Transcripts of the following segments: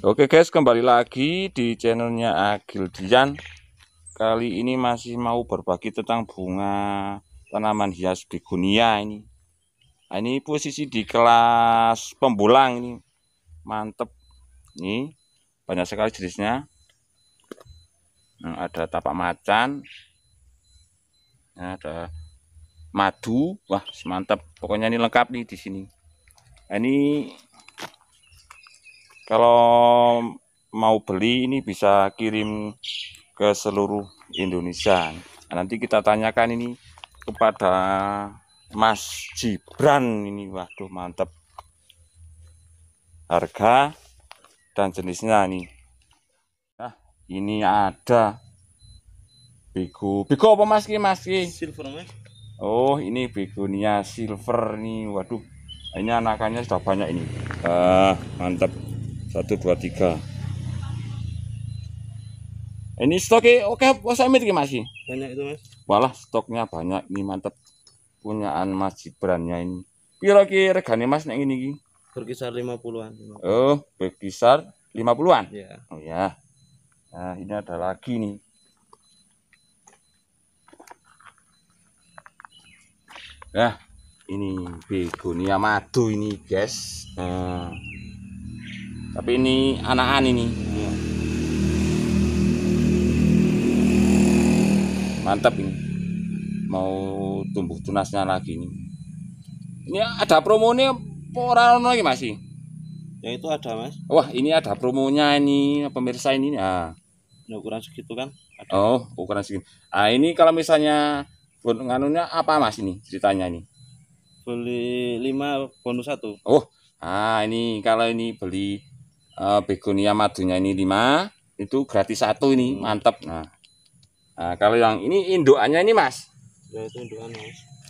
Oke guys, kembali lagi di channelnya Agil Dian. Kali ini masih mau berbagi tentang bunga tanaman hias begonia ini. Nah, ini posisi di kelas pembulang ini. Mantep. Ini banyak sekali jenisnya. Nah, ada tapak macan. Nah, ada madu. Wah, semantep. Pokoknya ini lengkap nih di sini. Nah, ini kalau mau beli ini bisa kirim ke seluruh Indonesia. Nah, nanti kita tanyakan ini kepada Mas Gibran ini. Waduh, mantep. Harga dan jenisnya nih. Nah, ini ada Bigo. Bigo apa Mas ki? Mas ki? Silver Mas. Oh, ini begonia silver nih. Waduh. Ini anakannya sudah banyak ini. Ah, mantap satu dua tiga ini stoknya oke bos Amir gimana masih banyak itu mas walah stoknya banyak ini mantep punyaan mas ya ini piro ki regane mas nek ini ki berkisar 50-an oh berkisar 50-an iya. oh ya nah ini ada lagi nih nah ini begonia madu ini guys nah tapi ini anakan ini iya. mantap ini mau tumbuh tunasnya lagi ini ini ada promonya porano lagi masih ya itu ada mas wah ini ada promonya ini pemirsa ini nah ini ukuran segitu kan ada. oh ukuran segitu ah ini kalau misalnya nganunya apa mas ini ceritanya ini beli 5 bonus satu. oh ah ini kalau ini beli Eh, begonia madunya ini 5 itu gratis satu ini hmm. mantap nah. nah kalau yang ini induannya ini mas ya itu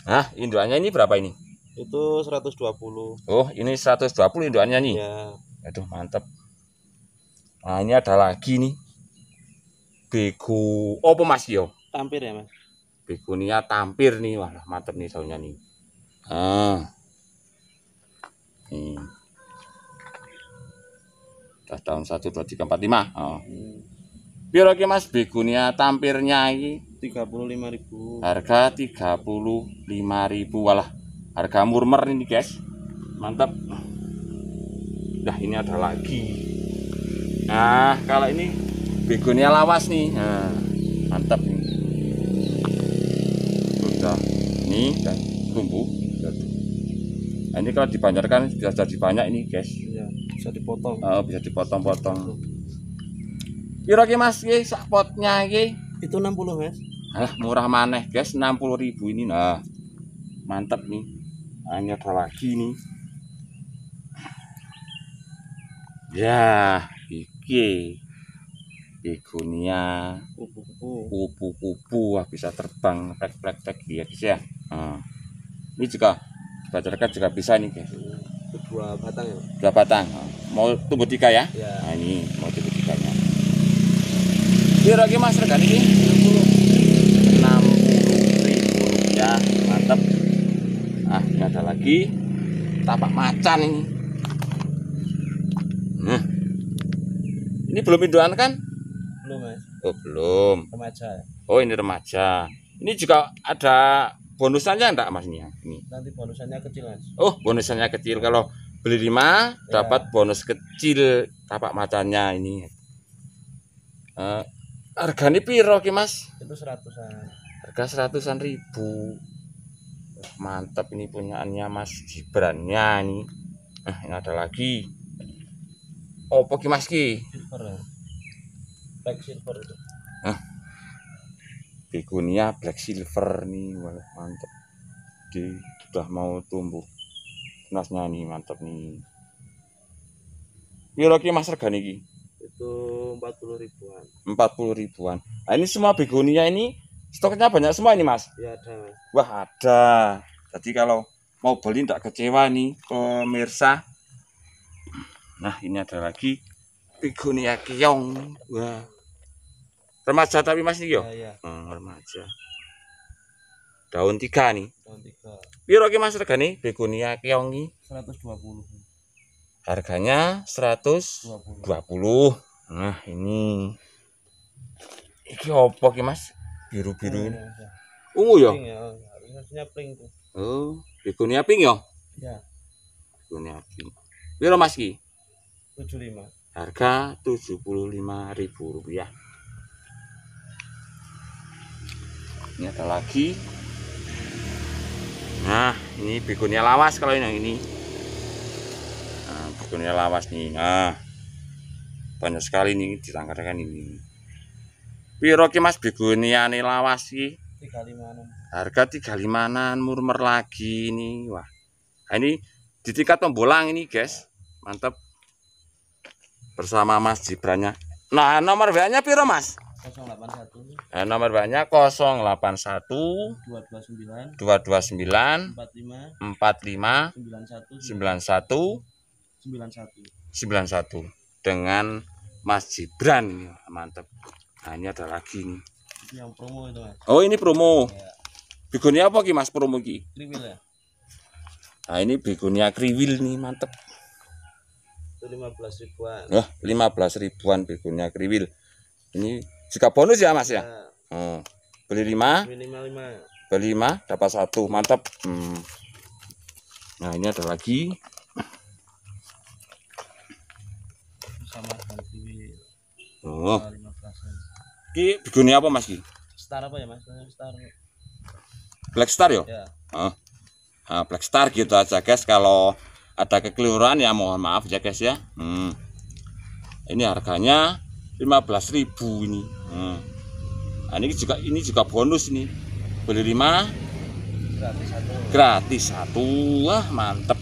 nah induannya ini berapa ini itu 120 oh ini 120 induannya nih ya. aduh mantep. nah ini ada lagi nih bego apa mas yo tampir ya mas begonia tampir nih wah mantep nih daunnya nih ah hmm. Tas daun 1 2 3 4 5. Oh. Piro ki Mas begonia ya, tampirnya iki? 35.000. Harga 35.000 walah. Harga murmer ini, guys. Mantap. Nah, ini ada lagi. Nah, kalau ini begonia ya, lawas nih. Nah, mantap ini. Sudah ini dan tumbuh. Nah, ini kalau dibanjarkan sudah jadi banyak ini, guys bisa dipotong oh, bisa dipotong-potong piro ki mas ki sak potnya ki itu 60 mas Alah murah maneh guys 60 ribu ini nah mantap nih hanya nah, lagi nih ya iki begonia kupu-kupu bisa terbang plek-plek ya guys ya nah. ini juga baca juga bisa nih guys ya, dua batang ya dua batang oh mau tumbuh tiga ya? ya. Nah, ini mau tumbuh tiganya. Ini lagi mas rekan ini? 60 ribu rupiah, mantap. Ah, ini ada lagi tapak macan ini. Nah, ini belum induan kan? Belum mas. Oh belum. Remaja. Ya? Oh ini remaja. Ini juga ada bonusannya enggak mas ini? Ya? Nanti bonusannya kecil mas. Oh bonusannya kecil kalau beli lima ya. dapat bonus kecil tapak macannya ini uh, harganya piro ki mas itu seratusan harga seratusan ribu mantap ini punyaannya mas Gibrannya ini nah ini ada lagi oh ki mas ki silver ya? black silver itu nah, begonia black silver nih wah mantap di sudah mau tumbuh Nasnya nih mantap nih. Piro ki mas regane iki? Itu 40 ribuan. 40 ribuan. Nah, ini semua begonia ini stoknya banyak semua ini, Mas? Iya, ada. Wah, ada. Jadi kalau mau beli tidak kecewa nih pemirsa. Nah, ini ada lagi begonia kiong. Wah. Remaja tapi Mas ini yo? Iya, iya. Hmm, remaja daun tiga nih daun tiga piro mas regani begonia keongi 120 harganya 120 20. nah ini ini apa ke mas biru-biru iya, iya, iya. ungu ya, ya harusnya pink tuh oh begonia pink ya ya begonia pink biro mas ki 75 harga 75 ribu rupiah ini ada lagi nah ini begonia lawas kalau yang ini nah, begonia lawas nih nah banyak sekali nih ditangkarkan ini piro mas begonia nih lawas sih tiga limanan harga tiga limanan murmer lagi ini wah nah, ini di tingkat pembolang ini guys mantep. bersama mas Jibranya. nah nomor WA nya piro mas 081 eh, nomor banyak 081 229 229 45 45 91 91 91, 91. dengan Mas Gibran mantep nah, ini ada lagi ini yang promo itu mas oh ini promo ya. begonia apa ki mas promo ki kriwil ya nah ini begonia kriwil nih mantep itu 15 ribuan ya 15 ribuan begonia kriwil ini juga bonus ya Mas ya? Nah. Hmm. Beli lima? Beli lima, Beli lima, dapat satu. Mantap. Hmm. Nah ini ada lagi. Sama Oh. Ki begini apa Mas Ki? Star apa ya Mas? Star. Black Star yo? Ya. Oh. Nah, Black Star gitu aja guys kalau ada kekeliruan ya mohon maaf ya guys ya. Hmm. Ini harganya 15.000 ini. Hmm. Nah, ini juga ini juga bonus nih. Beli lima gratis satu. Gratis Wah, mantap.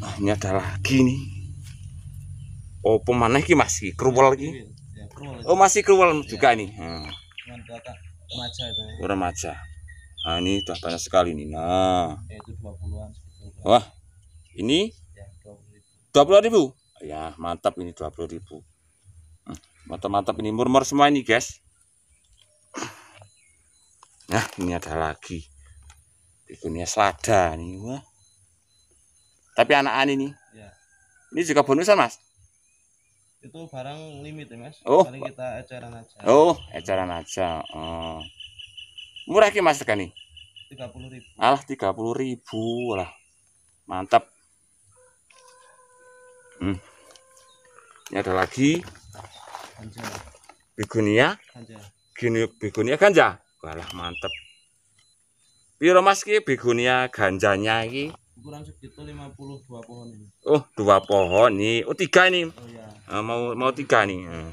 Nah, ini ada lagi nih. Iya, iya, oh, pemanah ini masih keruwel lagi. Iya. Oh, masih keruwel juga ini. Nah. Hmm. Remaja itu. Ya. Remaja. Nah, ini sudah banyak sekali nih. Nah. Ya, Wah. Ini? 20.000. Ya, 20 ribu? Ya, mantap ini 20 ribu mantap-mantap ini murmur semua ini guys nah ini ada lagi begonia selada nih wah tapi anak-anak ini ya. ini juga bonusan mas itu barang limit ya mas oh Kali kita eceran aja oh acara aja oh. murah ki mas sekarang nih tiga puluh ribu alah tiga puluh ribu lah mantap hmm. ini ada lagi Begonia? Ganja. Gini begonia ganja. Walah mantep. Piro Mas ki begonia ganjanya iki? Ukuran segitu 52 pohon ini. Oh, dua pohon nih. Oh, tiga nih. Oh, iya. Eh, mau mau tiga nih. Eh.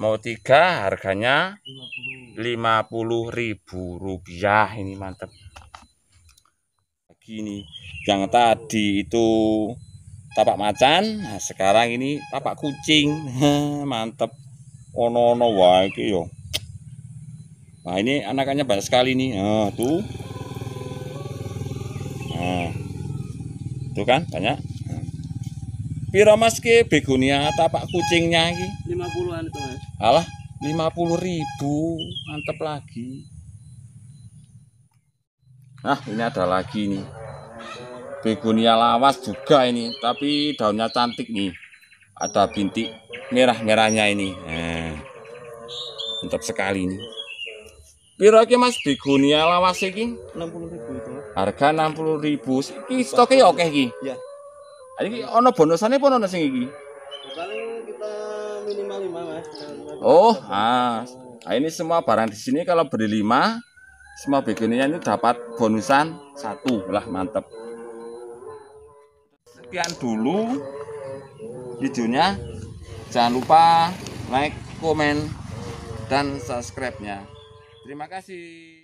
Mau tiga harganya lima puluh ribu rupiah ini mantep. Gini, yang tadi itu tapak macan nah, sekarang ini tapak kucing mantep ono ono wae yo nah ini anakannya banyak sekali nih nah, tuh nah tuh kan banyak piro mas ke begonia tapak kucingnya ini 50an itu mas alah 50 ribu mantep lagi nah ini ada lagi nih begonia lawas juga ini tapi daunnya cantik nih ada bintik merah-merahnya ini nah, mantap sekali ini piroki Mas begonia lawas ini 60.000 itu. Harga 60.000. Iki stoknya oke oke Iya. ini ana bonusane apa ana sing kita minimal 5, Mas. Oh, ah. Nah, ini semua barang di sini kalau beli lima, semua begonia ini dapat bonusan satu lah mantep sekian dulu videonya jangan lupa like komen dan subscribe nya terima kasih